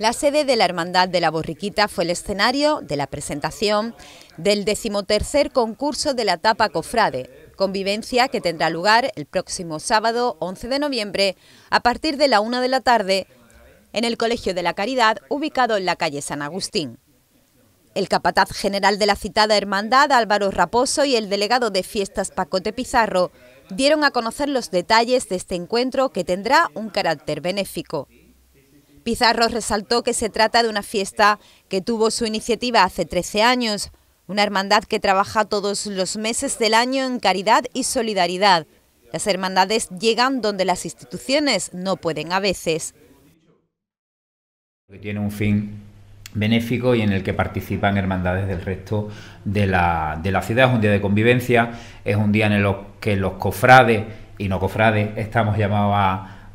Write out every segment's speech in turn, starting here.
La sede de la Hermandad de la Borriquita fue el escenario de la presentación del decimotercer concurso de la etapa Cofrade, convivencia que tendrá lugar el próximo sábado 11 de noviembre a partir de la 1 de la tarde en el Colegio de la Caridad ubicado en la calle San Agustín. El capataz general de la citada hermandad, Álvaro Raposo, y el delegado de fiestas Pacote Pizarro dieron a conocer los detalles de este encuentro que tendrá un carácter benéfico. Pizarro resaltó que se trata de una fiesta que tuvo su iniciativa hace 13 años, una hermandad que trabaja todos los meses del año en caridad y solidaridad. Las hermandades llegan donde las instituciones no pueden a veces. tiene un fin benéfico y en el que participan hermandades del resto de la, de la ciudad. Es un día de convivencia, es un día en el que los cofrades y no cofrades estamos llamados a,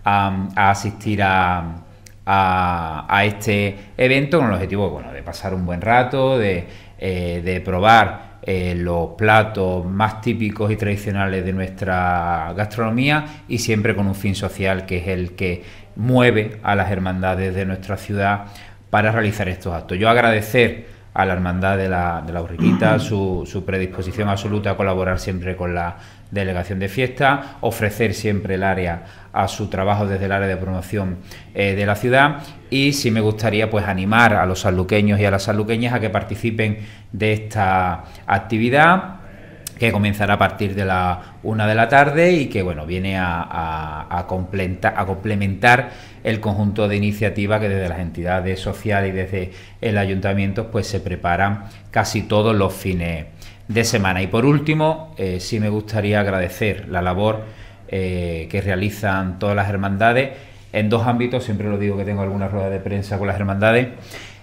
a asistir a, a, este evento con el objetivo de pasar un buen rato, de, eh, probar eh, los platos más típicos y tradicionales de nuestra gastronomía y siempre con un fin social que es el que mueve a las hermandades de nuestra ciudad para realizar estos actos. Yo agradecer a la hermandad de la, de Urriquita, su, su, predisposición absoluta a colaborar siempre con la delegación de fiesta, ofrecer siempre el área a su trabajo desde el área de promoción eh, de la ciudad y si me gustaría pues animar a los sanluqueños y a las sanluqueñas a que participen de esta actividad que comenzará a partir de la una de la tarde y que bueno viene a, a, complementar, el conjunto de iniciativas que desde las entidades sociales y desde el ayuntamiento pues se preparan casi todos los fines de semana. Y por último, eh, sí me gustaría agradecer la labor eh, que realizan todas las hermandades en dos ámbitos, siempre lo digo que tengo algunas ruedas de prensa con las hermandades.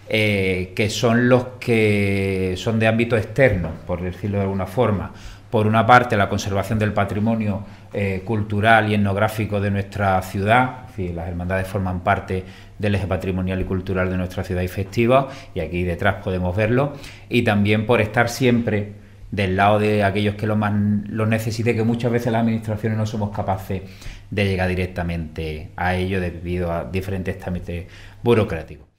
Eh, que son los que son de ámbito externo, por decirlo de alguna forma. Por una parte, la conservación del patrimonio eh, cultural y etnográfico de nuestra ciudad, las hermandades forman parte del eje patrimonial y cultural de nuestra ciudad y festiva, y aquí detrás podemos verlo, y también por estar siempre del lado de aquellos que lo más lo necesiten, que muchas veces las administraciones no somos capaces de llegar directamente a ello debido a diferentes trámites burocráticos.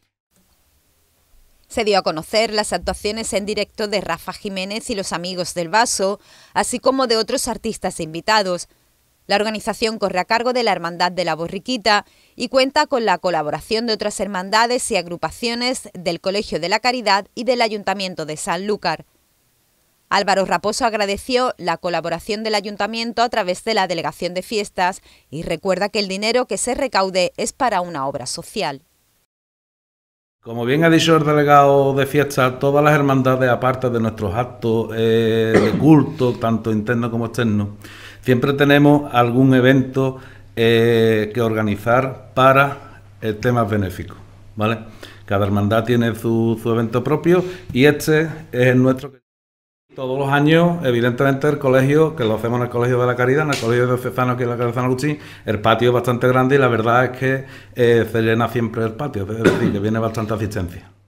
Se dio a conocer las actuaciones en directo de Rafa Jiménez y los amigos del Vaso, así como de otros artistas invitados. La organización corre a cargo de la Hermandad de la Borriquita y cuenta con la colaboración de otras hermandades y agrupaciones del Colegio de la Caridad y del Ayuntamiento de Sanlúcar. Álvaro Raposo agradeció la colaboración del ayuntamiento a través de la delegación de fiestas y recuerda que el dinero que se recaude es para una obra social. Como bien ha dicho el delegado de fiesta, todas las hermandades, aparte de nuestros actos eh, de culto, tanto internos como externos, siempre tenemos algún evento eh, que organizar para el temas benéficos. ¿vale? Cada hermandad tiene su, su evento propio y este es el nuestro. Todos los años, evidentemente, el colegio, que lo hacemos en el Colegio de la Caridad, en el Colegio de Cezano que en la Caridad de San el patio es bastante grande y la verdad es que eh, se llena siempre el patio, es decir, que viene bastante asistencia.